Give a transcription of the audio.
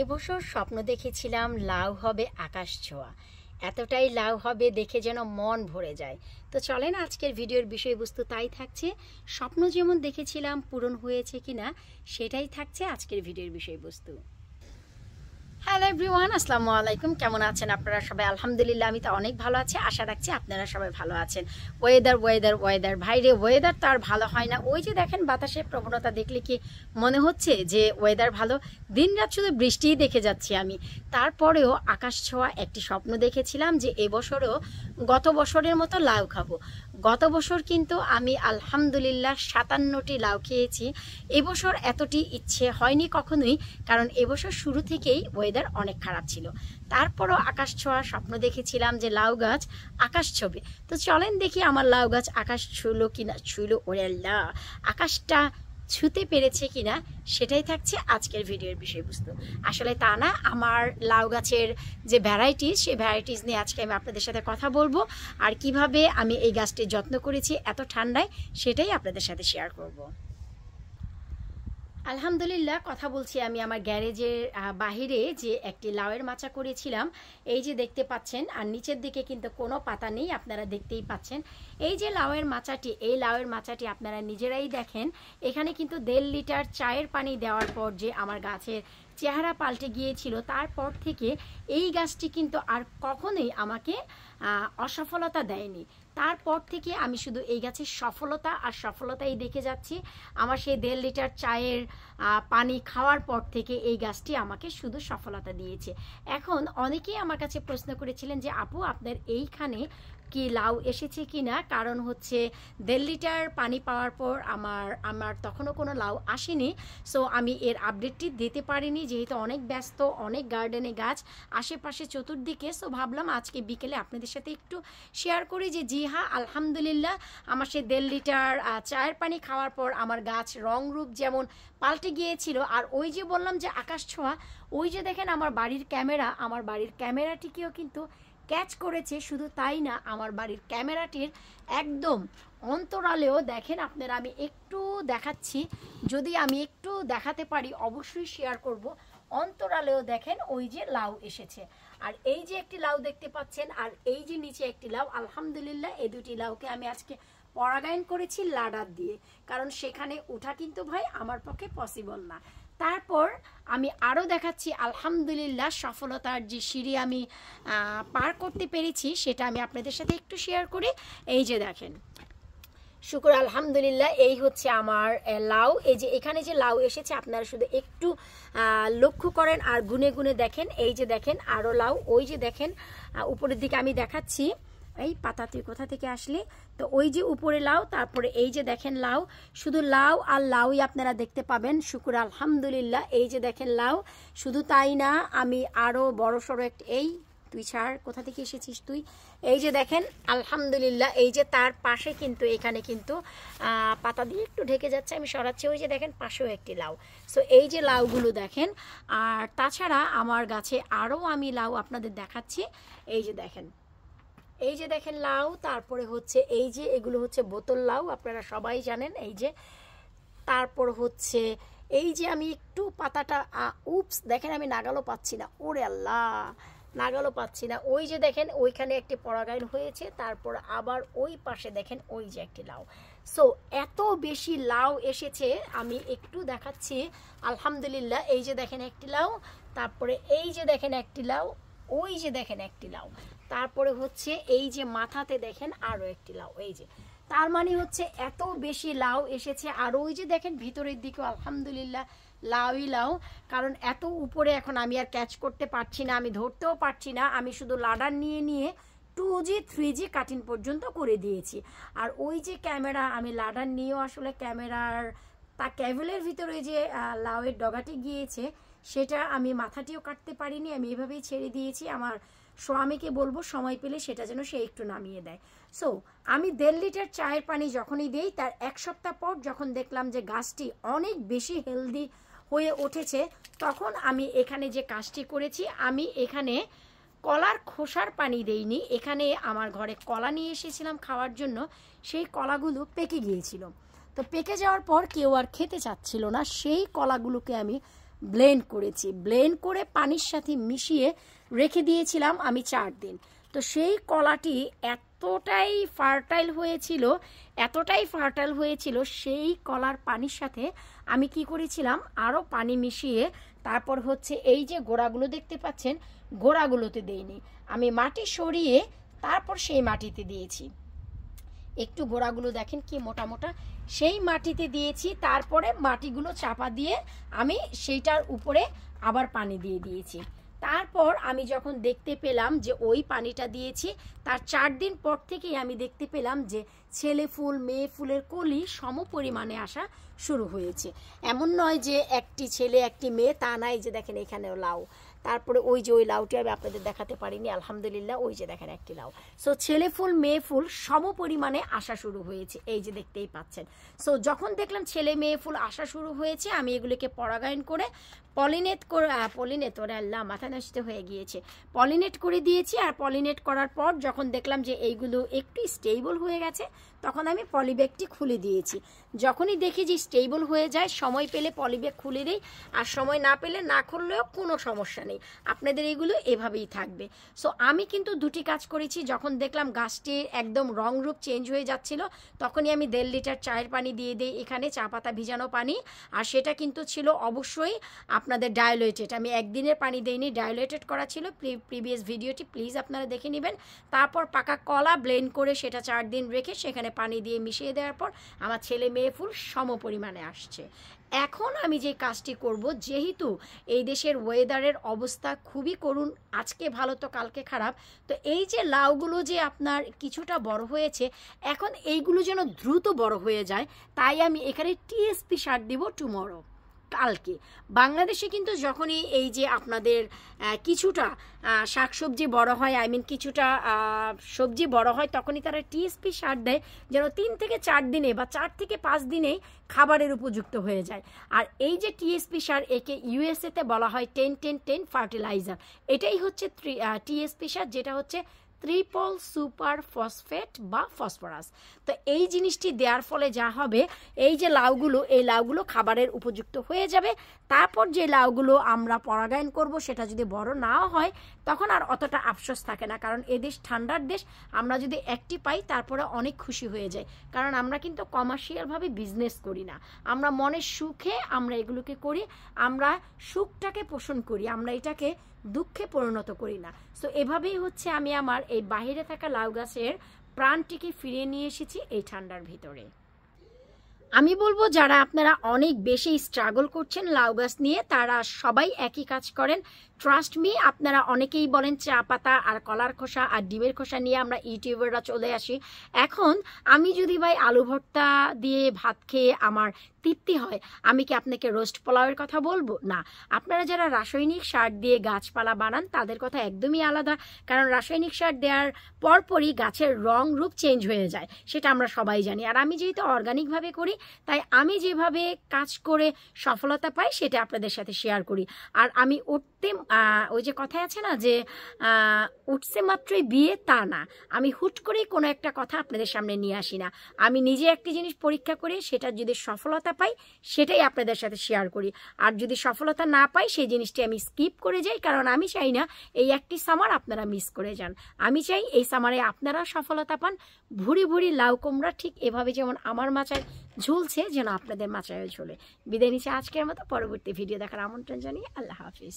এবছর স্বপ্ন দেখেছিলাম লাউ হবে আকাশ ছোঁয়া এতটাই লাউ হবে দেখে যেন মন ভরে যায় তো চলেন আজকের ভিডিওর বিষয়বস্তু তাই থাকছে স্বপ্ন যেমন দেখেছিলাম পূরণ হয়েছে কিনা সেটাই থাকছে আজকের ভিডিওর বিষয়বস্তু হ্যালো এভরিওয়ান আসসালামু আলাইকুম কেমন আছেন আপনারা সবাই আলহামদুলিল্লাহ আমি তো অনেক ভালো আছি আশা রাখছি আপনারা সবাই ভালো আছেন ওয়েদার ওয়েদার ওয়েদার ভাইরে ওয়েদার তো আর ভালো হয় না ওই যে দেখেন বাতাসের প্রবণতা দেখলে কি মনে হচ্ছে যে ওয়েদার ভালো দিন রাত শুধু বৃষ্টিই দেখে যাচ্ছি আমি তারপরেও আকাশ ছোঁয়া একটি স্বপ্ন দেখেছিলাম যে এবছরও গত বছরের মতো লাউ খাবো গত বছর কিন্তু আমি আলহামদুলিল্লাহ সাতান্নটি লাউ খেয়েছি এবছর এতটি ইচ্ছে হয়নি কখনোই কারণ এবছর শুরু থেকেই ওয়েদার অনেক খারাপ ছিল তারপরও আকাশ ছোঁয়ার স্বপ্ন দেখেছিলাম যে লাউ গাছ আকাশ ছবে তো চলেন দেখি আমার লাউ গাছ আকাশ ছুলো কিনা ছুঁলো ওরে আল্লাহ আকাশটা ছুতে পেরেছে কিনা সেটাই থাকছে আজকের ভিডিওর বিষয়বস্তু আসলে তা না আমার লাউ গাছের যে ভ্যারাইটিস সেই ভ্যারাইটিস নিয়ে আজকে আমি আপনাদের সাথে কথা বলবো আর কিভাবে আমি এই গাছটির যত্ন করেছি এত ঠান্ডায় সেটাই আপনাদের সাথে শেয়ার করব। আলহামদুলিল্লাহ কথা বলছি আমি আমার গ্যারেজের বাহিরে যে একটি লাউয়ের মাচা করেছিলাম এই যে দেখতে পাচ্ছেন আর নিচের দিকে কিন্তু কোনো পাতা নেই আপনারা দেখতেই পাচ্ছেন এই যে লাউয়ের মাচাটি এই লাউয়ের মাচাটি আপনারা নিজেরাই দেখেন এখানে কিন্তু দেড় লিটার চায়ের পানি দেওয়ার পর যে আমার গাছের চেহারা পাল্টে গিয়েছিল তারপর থেকে এই গাছটি কিন্তু আর কখনোই আমাকে অসফলতা দেয়নি তারপর থেকে আমি শুধু এই গাছের সফলতা আর সফলতাই দেখে যাচ্ছি আমার সেই দেড় লিটার চায়ের পানি খাওয়ার পর থেকে এই গাছটি আমাকে শুধু সফলতা দিয়েছে এখন অনেকেই আমার কাছে প্রশ্ন করেছিলেন যে আপু আপনার এইখানে কি লাউ এসেছে কি না কারণ হচ্ছে দেড় লিটার পানি পাওয়ার পর আমার আমার তখনও কোনো লাউ আসেনি সো আমি এর আপডেটটি দিতে পারিনি যেহেতু অনেক ব্যস্ত অনেক গার্ডেনে গাছ আশেপাশে চতুর্দিকে সো ভাবলাম আজকে বিকেলে আপনাদের সাথে একটু শেয়ার করি যে জি হ্যাঁ আলহামদুলিল্লাহ আমার সে দেড় লিটার চায়ের পানি খাওয়ার পর আমার গাছ রং রূপ যেমন পাল্টে গিয়েছিল আর ওই যে বললাম যে আকাশ ছোঁয়া ওই যে দেখেন আমার বাড়ির ক্যামেরা আমার বাড়ির ক্যামেরাটিকেও কিন্তু ক্যাচ করেছে শুধু তাই না আমার বাড়ির ক্যামেরাটির একদম অন্তরালেও দেখেন আপনারা আমি একটু দেখাচ্ছি যদি আমি একটু দেখাতে পারি অবশ্যই শেয়ার করব অন্তরালেও দেখেন ওই যে লাউ এসেছে আর এই যে একটি লাউ দেখতে পাচ্ছেন আর এই যে নিচে একটি লাউ আলহামদুলিল্লাহ এই দুটি লাউকে আমি আজকে পরাগায়ন করেছি লাডার দিয়ে কারণ সেখানে ওঠা কিন্তু ভাই আমার পক্ষে পসিবল না তারপর আমি আরও দেখাচ্ছি আলহামদুলিল্লাহ সফলতার যে সিঁড়ি আমি পার করতে পেরেছি সেটা আমি আপনাদের সাথে একটু শেয়ার করি এই যে দেখেন শুকুর আলহামদুলিল্লাহ এই হচ্ছে আমার লাউ এই যে এখানে যে লাউ এসেছে আপনারা শুধু একটু লক্ষ্য করেন আর গুনে গুনে দেখেন এই যে দেখেন আরও লাউ ওই যে দেখেন উপরের দিকে আমি দেখাচ্ছি এই পাতা তুই কোথা থেকে আসলি তো ওই যে উপরে লাউ তারপরে এই যে দেখেন লাউ শুধু লাউ আর লাউই আপনারা দেখতে পাবেন শুকুর আলহামদুলিল্লাহ এই যে দেখেন লাউ শুধু তাই না আমি আরও বড় সড়ো এক এই তুই ছাড় কোথা থেকে এসেছিস তুই এই যে দেখেন আলহামদুলিল্লাহ এই যে তার পাশে কিন্তু এখানে কিন্তু পাতা দিয়ে একটু ঢেকে যাচ্ছে আমি সরাচ্ছি ওই যে দেখেন পাশেও একটি লাউ সো এই যে লাউগুলো দেখেন আর তাছাড়া আমার গাছে আরও আমি লাউ আপনাদের দেখাচ্ছি এই যে দেখেন এই যে দেখেন লাউ তারপরে হচ্ছে এই যে এগুলো হচ্ছে বোতল লাউ আপনারা সবাই জানেন এই যে তারপর হচ্ছে এই যে আমি একটু পাতাটা উপস দেখেন আমি নাগালো পাচ্ছি না ওরে আল্লাহ নাগালও পাচ্ছি না ওই যে দেখেন ওইখানে একটি পরাগায়ন হয়েছে তারপর আবার ওই পাশে দেখেন ওই যে একটি লাউ সো এত বেশি লাউ এসেছে আমি একটু দেখাচ্ছি আলহামদুলিল্লাহ এই যে দেখেন একটি লাউ তারপরে এই যে দেখেন একটি লাউ ওই যে দেখেন একটি লাউ তারপরে হচ্ছে এই যে মাথাতে দেখেন আরও একটি লাউ এই যে তার মানে হচ্ছে এত বেশি লাউ এসেছে আর ওই যে দেখেন ভিতরের দিকেও আলহামদুলিল্লাহ লাউই লাউ কারণ এত উপরে এখন আমি আর ক্যাচ করতে পারছি না আমি ধরতেও পারছি না আমি শুধু লাডার নিয়ে নিয়ে two G three G cutting পর্যন্ত করে দিয়েছি আর ওই যে ক্যামেরা আমি লাডার নিয়েও আসলে ক্যামেরার তা ক্যাবলের ভিতরে যে লাউয়ের ডগাটি গিয়েছে সেটা আমি মাথাটিও কাটতে পারিনি আমি এভাবেই ছেড়ে দিয়েছি আমার স্বামীকে বলবো সময় পেলে সেটা যেন সে একটু নামিয়ে দেয় সো আমি দেড় লিটার চায়ের পানি যখনই দিই তার এক সপ্তাহ পর যখন দেখলাম যে গাছটি অনেক বেশি হেলদি হয়ে উঠেছে তখন আমি এখানে যে কাজটি করেছি আমি এখানে কলার খোসার পানি দেইনি এখানে আমার ঘরে কলা নিয়ে এসেছিলাম খাওয়ার জন্য সেই কলাগুলো পেকে গিয়েছিল তো পেকে যাওয়ার পর কেউ আর খেতে চাচ্ছিল না সেই কলাগুলোকে আমি ব্লেন্ড করেছি ব্লেন্ড করে পানির সাথে মিশিয়ে রেখে দিয়েছিলাম আমি চার দিন তো সেই কলাটি এতটাই ফার্টাইল হয়েছিল এতটাই ফার্টাইল হয়েছিল সেই কলার পানির সাথে আমি কি করেছিলাম আরও পানি মিশিয়ে তারপর হচ্ছে এই যে গোড়াগুলো দেখতে পাচ্ছেন গোড়াগুলোতে দেইনি আমি মাটি সরিয়ে তারপর সেই মাটিতে দিয়েছি একটু গোড়াগুলো দেখেন কি মোটা মোটা সেই মাটিতে দিয়েছি তারপরে মাটিগুলো চাপা দিয়ে আমি সেইটার উপরে আবার পানি দিয়ে দিয়েছি তারপর আমি যখন দেখতে পেলাম যে ওই পানিটা দিয়েছি তার চার দিন পর থেকেই আমি দেখতে পেলাম যে ছেলে ফুল মেয়ে ফুলের কলি সম পরিমাণে আসা শুরু হয়েছে এমন নয় যে একটি ছেলে একটি মেয়ে তা নাই যে দেখেন এখানেও লাউ তারপরে ওই যে ওই লাউটি আমি আপনাদের দেখাতে পারিনি আলহামদুলিল্লাহ ওই যে দেখেন একটি লাউ সো ছেলে ফুল মেয়ে ফুল সম পরিমাণে আসা শুরু হয়েছে এই যে দেখতেই পাচ্ছেন সো যখন দেখলাম ছেলে মেয়ে ফুল আসা শুরু হয়েছে আমি এগুলিকে পরাগায়ন করে পলিনেট করে পলিনেট ওরে মানে আল্লাহ মাথা নষ্ট হয়ে গিয়েছে পলিনেট করে দিয়েছি আর পলিনেট করার পর যখন দেখলাম যে এইগুলো একটু স্টেবল হয়ে গেছে তখন আমি পলিব্যাগটি খুলে দিয়েছি যখনই দেখি যে স্টেবল হয়ে যায় সময় পেলে পলিব্যাগ খুলে দিই আর সময় না পেলে না খুললেও কোনো সমস্যা নেই আপনাদের এগুলো এভাবেই থাকবে সো আমি কিন্তু দুটি কাজ করেছি যখন দেখলাম গাছটির একদম রং রূপ চেঞ্জ হয়ে যাচ্ছিল তখনই আমি দেড় লিটার চায়ের পানি দিয়ে দিই এখানে চা পাতা ভিজানো পানি আর সেটা কিন্তু ছিল অবশ্যই আপনার আপনাদের ডায়োলেটেড আমি একদিনের পানি দেইনি ডায়োলেটেড করা ছিল প্রিভিয়াস ভিডিওটি প্লিজ আপনারা দেখে নেবেন তারপর পাকা কলা ব্লেন্ড করে সেটা চার দিন রেখে সেখানে পানি দিয়ে মিশিয়ে দেওয়ার পর আমার ছেলে মেয়ে ফুল সম পরিমাণে আসছে এখন আমি যে কাজটি করব যেহেতু এই দেশের ওয়েদারের অবস্থা খুবই করুণ আজকে ভালো তো কালকে খারাপ তো এই যে লাউগুলো যে আপনার কিছুটা বড় হয়েছে এখন এইগুলো যেন দ্রুত বড় হয়ে যায় তাই আমি এখানে টিএসপি সার দিব টুমরো কালকে বাংলাদেশে কিন্তু যখনই এই যে আপনাদের কিছুটা শাকসবজি বড় হয় আই মিন কিছুটা সবজি বড় হয় তখনই তারা টিএসপি সার দেয় যেন তিন থেকে চার দিনে বা চার থেকে পাঁচ দিনে খাবারের উপযুক্ত হয়ে যায় আর এই যে টিএসপি সার একে ইউএসএতে বলা হয় টেন টেন টেন ফার্টিলাইজার এটাই হচ্ছে টিএসপি সার যেটা হচ্ছে ত্রিপল সুপার ফসফেট বা ফসফরাস তো এই জিনিসটি দেওয়ার ফলে যা হবে এই যে লাউগুলো এই লাউগুলো খাবারের উপযুক্ত হয়ে যাবে তারপর যে লাউগুলো আমরা পরাগায়ন করব সেটা যদি বড় নাও হয় তখন আর অতটা আফসোস থাকে না কারণ এদেশ ঠান্ডার দেশ আমরা যদি একটি পাই তারপরে অনেক খুশি হয়ে যাই কারণ আমরা কিন্তু কমার্শিয়ালভাবে বিজনেস করি না আমরা মনের সুখে আমরা এগুলোকে করি আমরা সুখটাকে পোষণ করি আমরা এটাকে দুঃখে পরিণত করি না সো এভাবেই হচ্ছে আমি আমার এই বাহিরে থাকা লাউ গাছের প্রাণটিকে ফিরিয়ে নিয়ে এসেছি এই ঠান্ডার ভিতরে আমি বলবো যারা আপনারা অনেক বেশি স্ট্রাগল করছেন লাউ গাছ নিয়ে তারা সবাই একই কাজ করেন ট্রাস্ট মি আপনারা অনেকেই বলেন চা পাতা আর কলার খোসা আর ডিমের খোসা নিয়ে আমরা ইউটিউবাররা চলে আসি এখন আমি যদি ভাই আলু ভর্তা দিয়ে ভাত খেয়ে আমার তৃপ্তি হয় আমি কি আপনাকে রোস্ট পোলাওয়ের কথা বলবো না আপনারা যারা রাসায়নিক সার দিয়ে গাছপালা বানান তাদের কথা একদমই আলাদা কারণ রাসায়নিক সার দেওয়ার পরপরই গাছের রং রূপ চেঞ্জ হয়ে যায় সেটা আমরা সবাই জানি আর আমি যেহেতু অর্গানিকভাবে করি তাই আমি যেভাবে কাজ করে সফলতা পাই সেটা আপনাদের সাথে শেয়ার করি আর আমি উঠতে ওই যে কথা আছে না যে উঠছে মাত্রই বিয়ে তা না আমি হুট করেই কোনো একটা কথা আপনাদের সামনে নিয়ে আসি না আমি নিজে একটি জিনিস পরীক্ষা করে সেটা যদি সফলতা পাই সেটাই আপনাদের সাথে শেয়ার করি আর যদি সফলতা না পাই সেই জিনিসটি আমি স্কিপ করে যাই কারণ আমি চাই না এই একটি সামার আপনারা মিস করে যান আমি চাই এই সামারে আপনারা সফলতা পান ভুরি ভুরি লাউ কুমড়া ঠিক এভাবে যেমন আমার মাচায় ঝুলছে যেন আপনাদের মাচায়ও ঝুলে বিদায় নিচ্ছে আজকের মতো পরবর্তী ভিডিও দেখার আমন্ত্রণ জানিয়ে আল্লাহ হাফিজ